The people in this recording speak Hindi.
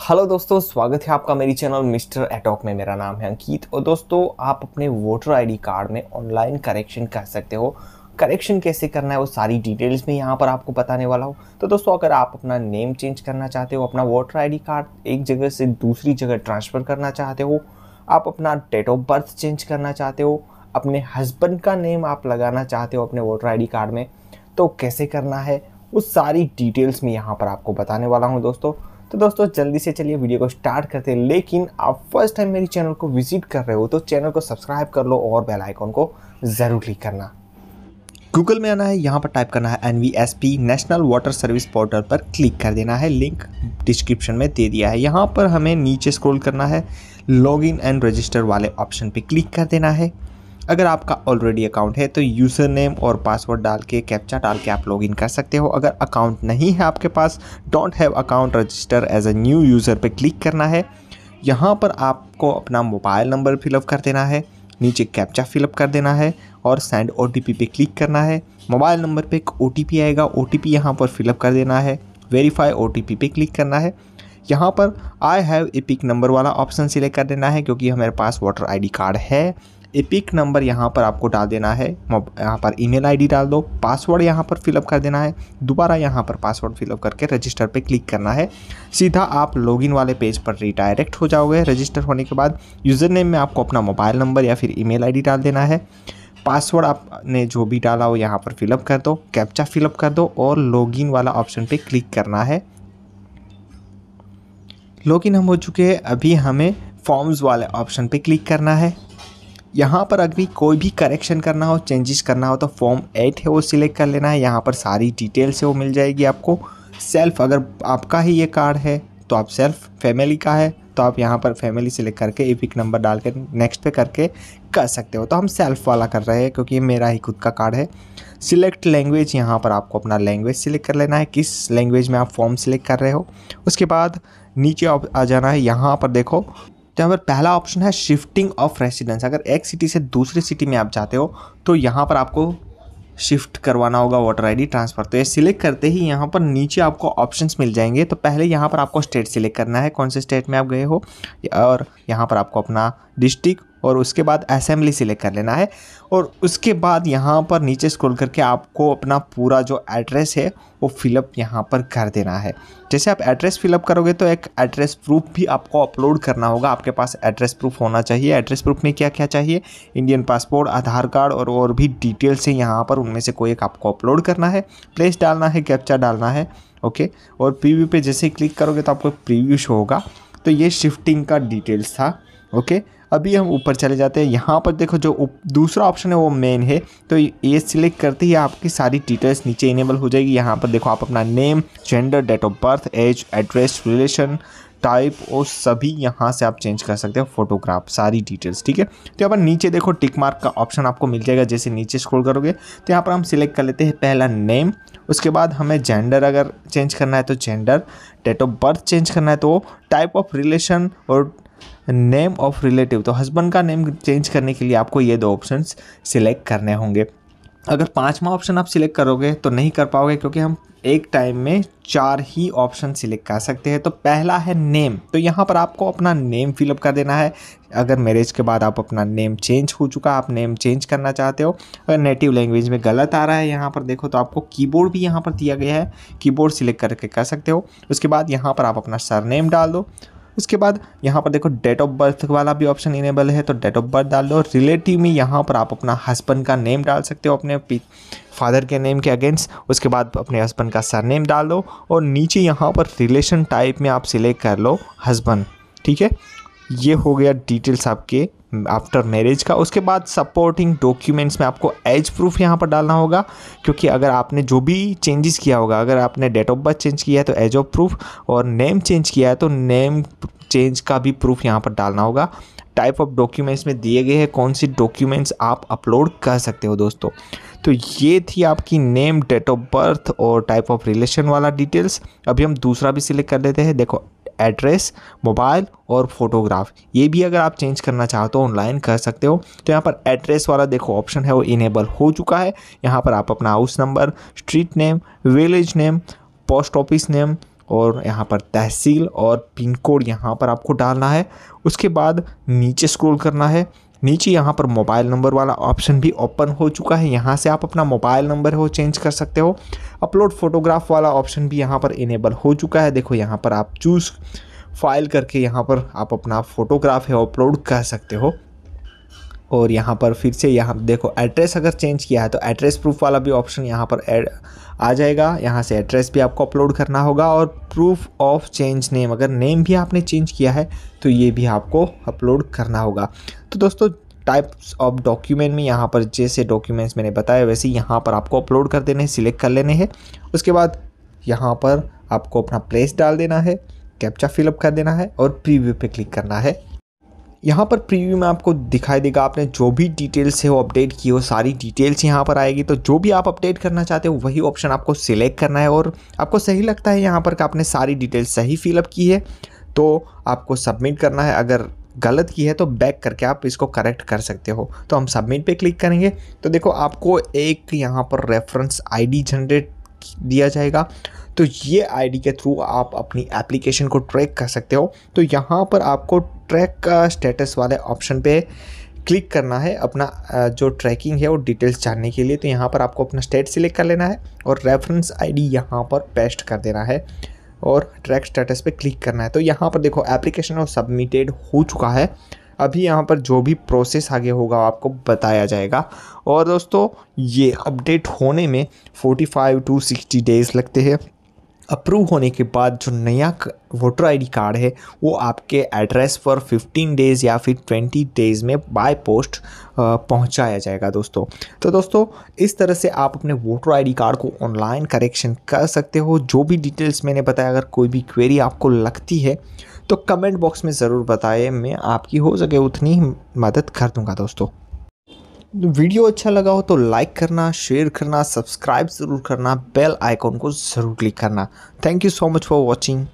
हेलो दोस्तों स्वागत है आपका मेरी चैनल मिस्टर एटॉक में मेरा नाम है अंकित और दोस्तों आप अपने वोटर आईडी कार्ड में ऑनलाइन करेक्शन कर सकते हो करेक्शन कैसे करना है वो सारी डिटेल्स में यहाँ पर आपको बताने वाला हो तो दोस्तों अगर आप अपना नेम चेंज करना चाहते हो अपना वोटर आई कार्ड एक जगह से दूसरी जगह ट्रांसफ़र करना चाहते हो आप अपना डेट ऑफ बर्थ चेंज करना चाहते हो अपने हस्बैंड का नेम आप लगाना चाहते हो अपने वोटर आई कार्ड में तो कैसे करना है उस सारी डिटेल्स में यहाँ पर आपको बताने वाला हूँ दोस्तों तो दोस्तों जल्दी से चलिए वीडियो को स्टार्ट करते हैं लेकिन आप फर्स्ट टाइम मेरी चैनल को विजिट कर रहे हो तो चैनल को सब्सक्राइब कर लो और बेल आइकॉन को ज़रूर क्लिक करना गूगल में आना है यहाँ पर टाइप करना है एन नेशनल वाटर सर्विस पोर्टल पर क्लिक कर देना है लिंक डिस्क्रिप्शन में दे दिया है यहाँ पर हमें नीचे स्क्रॉल करना है इन एंड रजिस्टर वाले ऑप्शन पर क्लिक कर देना है अगर आपका ऑलरेडी अकाउंट है तो यूज़र नेम और पासवर्ड डाल के कैप्चा डाल के आप लॉगिन कर सकते हो अगर अकाउंट नहीं है आपके पास don't have account register as a new user पर क्लिक करना है यहाँ पर आपको अपना मोबाइल नंबर फिलअप कर देना है नीचे कैप्चा फिलअप कर देना है और सेंड ओ टी पे क्लिक करना है मोबाइल नंबर पे एक ओ आएगा ओ टी पी यहाँ पर फिलअप कर देना है वेरीफाई ओ पे क्लिक करना है यहाँ पर I have EPIC number वाला ऑप्शन सिलेक्ट कर देना है क्योंकि हमारे पास वोटर आईडी कार्ड है एपिक नंबर यहाँ पर आपको डाल देना है यहाँ पर ईमेल आईडी डाल दो पासवर्ड यहाँ पर फिलअप कर देना है दोबारा यहाँ पर पासवर्ड फिलअप करके रजिस्टर पे क्लिक करना है सीधा आप लॉगिन वाले पेज पर रिडायरेक्ट हो जाओगे रजिस्टर होने के बाद यूज़र नेम में आपको अपना मोबाइल नंबर या फिर ई मेल डाल देना है पासवर्ड आपने जो भी डाला हो यहाँ पर फिलअप कर दो कैप्चा फिलअप कर दो और लॉगिन वाला ऑप्शन पर क्लिक करना है लॉगिन हम हो चुके हैं अभी हमें फॉर्म्स वाले ऑप्शन पे क्लिक करना है यहाँ पर अभी कोई भी करेक्शन करना हो चेंजेस करना हो तो फॉर्म एट है वो सिलेक्ट कर लेना है यहाँ पर सारी डिटेल्स है वो मिल जाएगी आपको सेल्फ अगर आपका ही ये कार्ड है तो आप सेल्फ फैमिली का है तो आप यहाँ पर फैमिली सेलेक्ट करके एपिक नंबर डाल कर नेक्स्ट पे करके कर सकते हो तो हम सेल्फ वाला कर रहे हैं क्योंकि ये मेरा ही खुद का कार्ड है सिलेक्ट लैंग्वेज यहाँ पर आपको अपना लैंग्वेज सिलेक्ट कर लेना है किस लैंग्वेज में आप फॉर्म सिलेक्ट कर रहे हो उसके बाद नीचे आ जाना है यहाँ पर देखो तो यहाँ पर पहला ऑप्शन है शिफ्टिंग ऑफ रेसिडेंस अगर एक सिटी से दूसरी सिटी में आप जाते हो तो यहाँ पर आपको शिफ्ट करवाना होगा वोटर आईडी ट्रांसफ़र तो ये सिलेक्ट करते ही यहाँ पर नीचे आपको ऑप्शंस मिल जाएंगे तो पहले यहाँ पर आपको स्टेट सिलेक्ट करना है कौन से स्टेट में आप गए हो और यहाँ पर आपको अपना डिस्ट्रिक्ट और उसके बाद असेंबली सिलेक्ट कर लेना है और उसके बाद यहाँ पर नीचे स्क्रॉल करके आपको अपना पूरा जो एड्रेस है वो फिलअप यहाँ पर कर देना है जैसे आप एड्रेस फिलअप करोगे तो एक एड्रेस प्रूफ भी आपको अपलोड करना होगा आपके पास एड्रेस प्रूफ होना चाहिए एड्रेस प्रूफ में क्या क्या चाहिए इंडियन पासपोर्ट आधार कार्ड और और भी डिटेल्स है यहाँ पर उनमें से कोई एक आपको अपलोड करना है प्लेस डालना है कैप्चा डालना है ओके और प्रीव्यू पे जैसे क्लिक करोगे तो आपको प्रीव्यू शो होगा तो ये शिफ्टिंग का डिटेल्स था ओके अभी हम ऊपर चले जाते हैं यहाँ पर देखो जो दूसरा ऑप्शन है वो मेन है तो ये सिलेक्ट करते ही आपकी सारी डिटेल्स नीचे इनेबल हो जाएगी यहाँ पर देखो आप अपना name gender date of birth age address relation type और सभी यहाँ से आप चेंज कर सकते हैं फोटोग्राफ सारी डिटेल्स ठीक है तो यहाँ पर नीचे देखो टिक मार्क का ऑप्शन आपको मिल जाएगा जैसे नीचे स्क्रॉल करोगे तो यहाँ पर हम सिलेक्ट कर लेते हैं पहला नेम उसके बाद हमें जेंडर अगर चेंज करना है तो gender date of birth change करना है तो टाइप ऑफ रिलेशन और नेम ऑफ रिलेटिव तो हस्बैंड का नेम चेंज करने के लिए आपको ये दो ऑप्शन सिलेक्ट करने होंगे अगर पाँचवा ऑप्शन आप सिलेक्ट करोगे तो नहीं कर पाओगे क्योंकि हम एक टाइम में चार ही ऑप्शन सिलेक्ट कर सकते हैं तो पहला है नेम तो यहाँ पर आपको अपना नेम फिलअप कर देना है अगर मैरिज के बाद आप अपना नेम चेंज हो चुका आप नेम चेंज करना चाहते हो अगर नेटिव लैंग्वेज में गलत आ रहा है यहाँ पर देखो तो आपको कीबोर्ड भी यहाँ पर दिया गया है कीबोर्ड सिलेक्ट करके कर सकते हो उसके बाद यहाँ पर आप अपना सर डाल दो उसके बाद यहाँ पर देखो डेट ऑफ बर्थ वाला भी ऑप्शन इनेबल है तो डेट ऑफ बर्थ डाल दो रिलेटिव में यहाँ पर आप अपना हस्बैंड का नेम डाल सकते हो अपने फादर के नेम के अगेंस्ट उसके बाद अपने हस्बैंड का सर नेम डाल दो और नीचे यहाँ पर रिलेशन टाइप में आप सिलेक्ट कर लो हस्बैंड ठीक है ये हो गया डिटेल्स आपके आफ्टर मैरिज का उसके बाद सपोर्टिंग डॉक्यूमेंट्स में आपको एज प्रूफ यहाँ पर डालना होगा क्योंकि अगर आपने जो भी चेंजेस किया होगा अगर आपने डेट ऑफ बर्थ चेंज किया है तो एज ऑफ प्रूफ और नेम चेंज किया है तो नेम चेंज का भी प्रूफ यहाँ पर डालना होगा टाइप ऑफ डॉक्यूमेंट्स में दिए गए हैं कौन सी डॉक्यूमेंट्स आप अपलोड कर सकते हो दोस्तों तो ये थी आपकी नेम डेट ऑफ बर्थ और टाइप ऑफ रिलेशन वाला डिटेल्स अभी हम दूसरा भी सिलेक्ट कर लेते हैं देखो एड्रेस मोबाइल और फोटोग्राफ ये भी अगर आप चेंज करना चाहते हो ऑनलाइन कर सकते हो तो यहाँ पर एड्रेस वाला देखो ऑप्शन है वो इनेबल हो चुका है यहाँ पर आप अपना house number street name village name post office name और यहाँ पर तहसील और पिन कोड यहाँ पर आपको डालना है उसके बाद नीचे स्क्रॉल करना है नीचे यहाँ पर मोबाइल नंबर वाला ऑप्शन भी ओपन हो चुका है यहाँ से आप अपना मोबाइल नंबर हो चेंज कर सकते हो अपलोड फोटोग्राफ वाला ऑप्शन भी यहाँ पर इनेबल हो चुका है देखो यहाँ पर आप चूज़ फाइल करके यहाँ पर आप अपना फोटोग्राफ है अपलोड कर सकते हो और यहाँ पर फिर से यहाँ देखो एड्रेस अगर चेंज किया है तो एड्रेस प्रूफ वाला भी ऑप्शन यहाँ पर एड आ जाएगा यहाँ से एड्रेस भी आपको अपलोड करना होगा और प्रूफ ऑफ चेंज नेम अगर नेम भी आपने चेंज किया है तो ये भी आपको अपलोड करना होगा तो दोस्तों टाइप्स ऑफ डॉक्यूमेंट में यहाँ पर जैसे डॉक्यूमेंट्स मैंने बताया वैसे यहाँ पर आपको अपलोड कर देने हैं सिलेक्ट कर लेने हैं उसके बाद यहाँ पर आपको अपना प्लेस डाल देना है कैप्चा फिलअप कर देना है और प्रीव्यू पे क्लिक करना है यहाँ पर प्रीव्यू में आपको दिखाई देगा आपने जो भी डिटेल्स है वो अपडेट की हो सारी डिटेल्स यहाँ पर आएगी तो जो भी आप अपडेट करना चाहते हो वही ऑप्शन आपको सिलेक्ट करना है और आपको सही लगता है यहाँ पर कि आपने सारी डिटेल्स सही फिलअप की है तो आपको सबमिट करना है अगर गलत की है तो बैक करके आप इसको करेक्ट कर सकते हो तो हम सबमिट पे क्लिक करेंगे तो देखो आपको एक यहाँ पर रेफरेंस आईडी जनरेट दिया जाएगा तो ये आईडी के थ्रू आप अपनी एप्लीकेशन को ट्रैक कर सकते हो तो यहाँ पर आपको ट्रैक का स्टेटस वाले ऑप्शन पे क्लिक करना है अपना जो ट्रैकिंग है वो डिटेल्स जानने के लिए तो यहाँ पर आपको अपना स्टेट सिलेक्ट कर लेना है और रेफरेंस आईडी यहाँ पर पेस्ट कर देना है और ट्रैक स्टेटस पे क्लिक करना है तो यहाँ पर देखो एप्लीकेशन और सबमिटेड हो चुका है अभी यहाँ पर जो भी प्रोसेस आगे होगा आपको बताया जाएगा और दोस्तों ये अपडेट होने में 45 टू 60 डेज़ लगते हैं अप्रूव होने के बाद जो नया वोटर आईडी कार्ड है वो आपके एड्रेस पर 15 डेज़ या फिर 20 डेज़ में बाय पोस्ट पहुंचाया जाएगा दोस्तों तो दोस्तों इस तरह से आप अपने वोटर आईडी कार्ड को ऑनलाइन करेक्शन कर सकते हो जो भी डिटेल्स मैंने बताया अगर कोई भी क्वेरी आपको लगती है तो कमेंट बॉक्स में ज़रूर बताएं मैं आपकी हो सके उतनी ही मदद कर दूंगा दोस्तों वीडियो अच्छा लगा हो तो लाइक करना शेयर करना सब्सक्राइब ज़रूर करना बेल आइकॉन को ज़रूर क्लिक करना thank you so much for watching